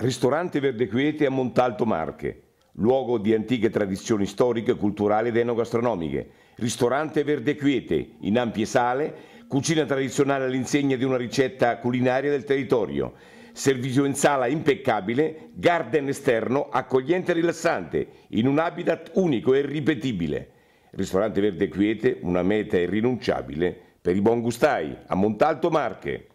Ristorante Verde Quiete a Montalto Marche, luogo di antiche tradizioni storiche, culturali ed enogastronomiche. Ristorante Verde Quiete, in ampie sale, cucina tradizionale all'insegna di una ricetta culinaria del territorio. Servizio in sala impeccabile, garden esterno accogliente e rilassante, in un habitat unico e irripetibile. Ristorante Verde Quiete, una meta irrinunciabile per i buon gustai, a Montalto Marche.